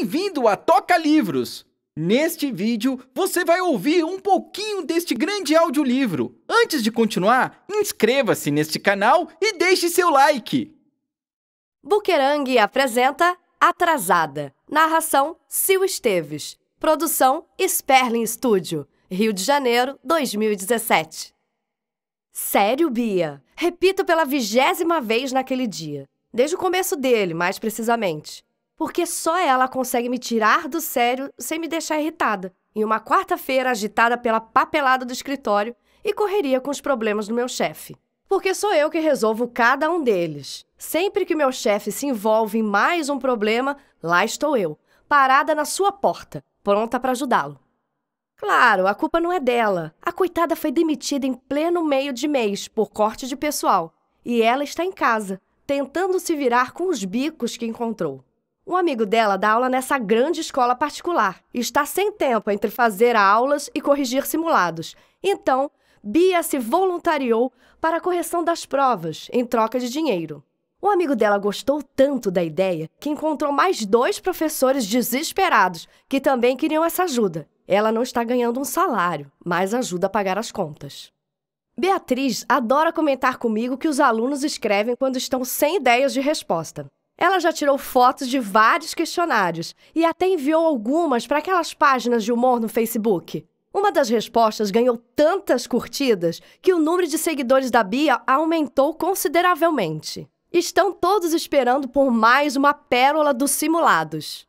Bem-vindo a Toca Livros! Neste vídeo, você vai ouvir um pouquinho deste grande audiolivro. Antes de continuar, inscreva-se neste canal e deixe seu like! Buquerangue apresenta Atrasada, narração Sil Esteves, produção Sperling Studio, Rio de Janeiro, 2017. Sério, Bia? Repito pela vigésima vez naquele dia. Desde o começo dele, mais precisamente porque só ela consegue me tirar do sério sem me deixar irritada, em uma quarta-feira agitada pela papelada do escritório e correria com os problemas do meu chefe. Porque sou eu que resolvo cada um deles. Sempre que meu chefe se envolve em mais um problema, lá estou eu, parada na sua porta, pronta para ajudá-lo. Claro, a culpa não é dela. A coitada foi demitida em pleno meio de mês por corte de pessoal. E ela está em casa, tentando se virar com os bicos que encontrou. Um amigo dela dá aula nessa grande escola particular e está sem tempo entre fazer aulas e corrigir simulados. Então, Bia se voluntariou para a correção das provas em troca de dinheiro. O amigo dela gostou tanto da ideia que encontrou mais dois professores desesperados que também queriam essa ajuda. Ela não está ganhando um salário, mas ajuda a pagar as contas. Beatriz adora comentar comigo que os alunos escrevem quando estão sem ideias de resposta. Ela já tirou fotos de vários questionários e até enviou algumas para aquelas páginas de humor no Facebook. Uma das respostas ganhou tantas curtidas que o número de seguidores da Bia aumentou consideravelmente. Estão todos esperando por mais uma pérola dos simulados.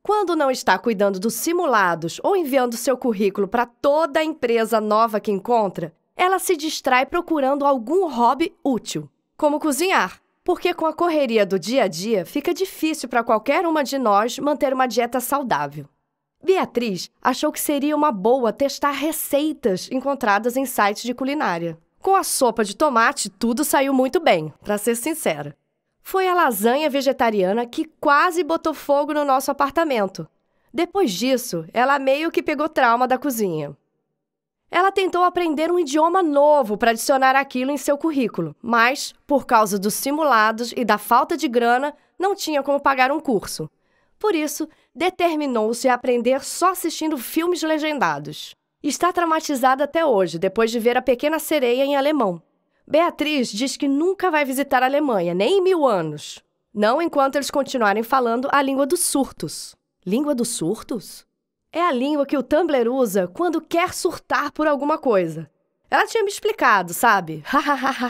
Quando não está cuidando dos simulados ou enviando seu currículo para toda a empresa nova que encontra, ela se distrai procurando algum hobby útil, como cozinhar. Porque com a correria do dia a dia, fica difícil para qualquer uma de nós manter uma dieta saudável. Beatriz achou que seria uma boa testar receitas encontradas em sites de culinária. Com a sopa de tomate, tudo saiu muito bem, para ser sincera. Foi a lasanha vegetariana que quase botou fogo no nosso apartamento. Depois disso, ela meio que pegou trauma da cozinha. Ela tentou aprender um idioma novo para adicionar aquilo em seu currículo, mas, por causa dos simulados e da falta de grana, não tinha como pagar um curso. Por isso, determinou-se a aprender só assistindo filmes legendados. Está traumatizada até hoje, depois de ver A Pequena Sereia em alemão. Beatriz diz que nunca vai visitar a Alemanha, nem em mil anos. Não enquanto eles continuarem falando a língua dos surtos. Língua dos surtos? É a língua que o Tumblr usa quando quer surtar por alguma coisa. Ela tinha me explicado, sabe?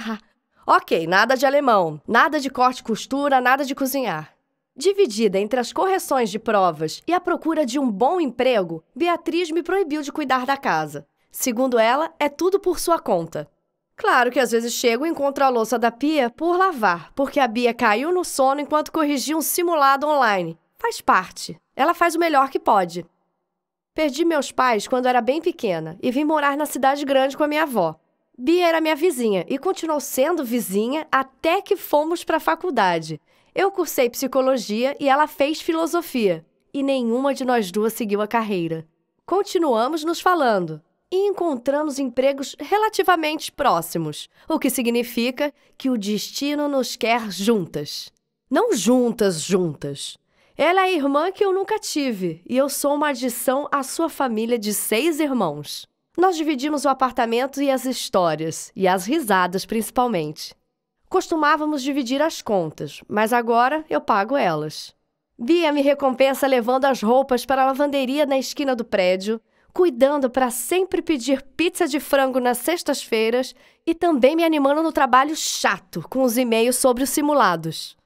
ok, nada de alemão, nada de corte e costura, nada de cozinhar. Dividida entre as correções de provas e a procura de um bom emprego, Beatriz me proibiu de cuidar da casa. Segundo ela, é tudo por sua conta. Claro que às vezes chego e encontro a louça da pia por lavar, porque a Bia caiu no sono enquanto corrigia um simulado online. Faz parte. Ela faz o melhor que pode. Perdi meus pais quando era bem pequena e vim morar na cidade grande com a minha avó. Bia era minha vizinha e continuou sendo vizinha até que fomos para a faculdade. Eu cursei psicologia e ela fez filosofia, e nenhuma de nós duas seguiu a carreira. Continuamos nos falando e encontramos empregos relativamente próximos, o que significa que o destino nos quer juntas. Não juntas, juntas, ela é a irmã que eu nunca tive e eu sou uma adição à sua família de seis irmãos. Nós dividimos o apartamento e as histórias, e as risadas principalmente. Costumávamos dividir as contas, mas agora eu pago elas. Bia me recompensa levando as roupas para a lavanderia na esquina do prédio, cuidando para sempre pedir pizza de frango nas sextas-feiras e também me animando no trabalho chato com os e-mails sobre os simulados.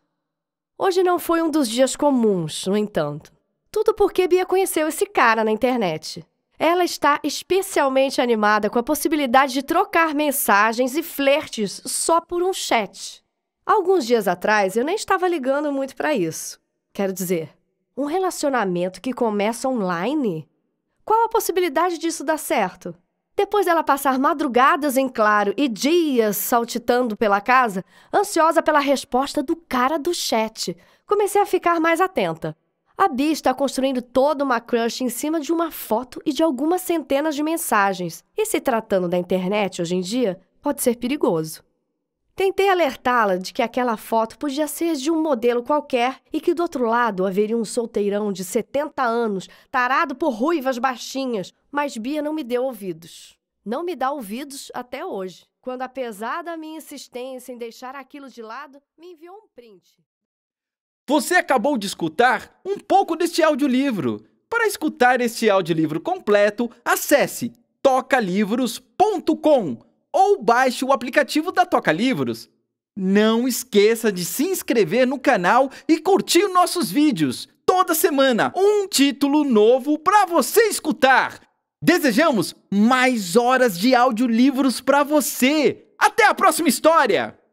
Hoje não foi um dos dias comuns, no entanto. Tudo porque Bia conheceu esse cara na internet. Ela está especialmente animada com a possibilidade de trocar mensagens e flertes só por um chat. Alguns dias atrás eu nem estava ligando muito para isso. Quero dizer, um relacionamento que começa online? Qual a possibilidade disso dar certo? Depois dela passar madrugadas em claro e dias saltitando pela casa, ansiosa pela resposta do cara do chat, comecei a ficar mais atenta. A Bi está construindo toda uma crush em cima de uma foto e de algumas centenas de mensagens. E se tratando da internet hoje em dia, pode ser perigoso. Tentei alertá-la de que aquela foto podia ser de um modelo qualquer e que do outro lado haveria um solteirão de 70 anos, tarado por ruivas baixinhas, mas Bia não me deu ouvidos. Não me dá ouvidos até hoje. Quando, apesar da minha insistência em deixar aquilo de lado, me enviou um print. Você acabou de escutar um pouco deste audiolivro. Para escutar este audiolivro completo, acesse tocalivros.com ou baixe o aplicativo da Toca Livros. Não esqueça de se inscrever no canal e curtir nossos vídeos. Toda semana, um título novo para você escutar. Desejamos mais horas de audiolivros para você. Até a próxima história!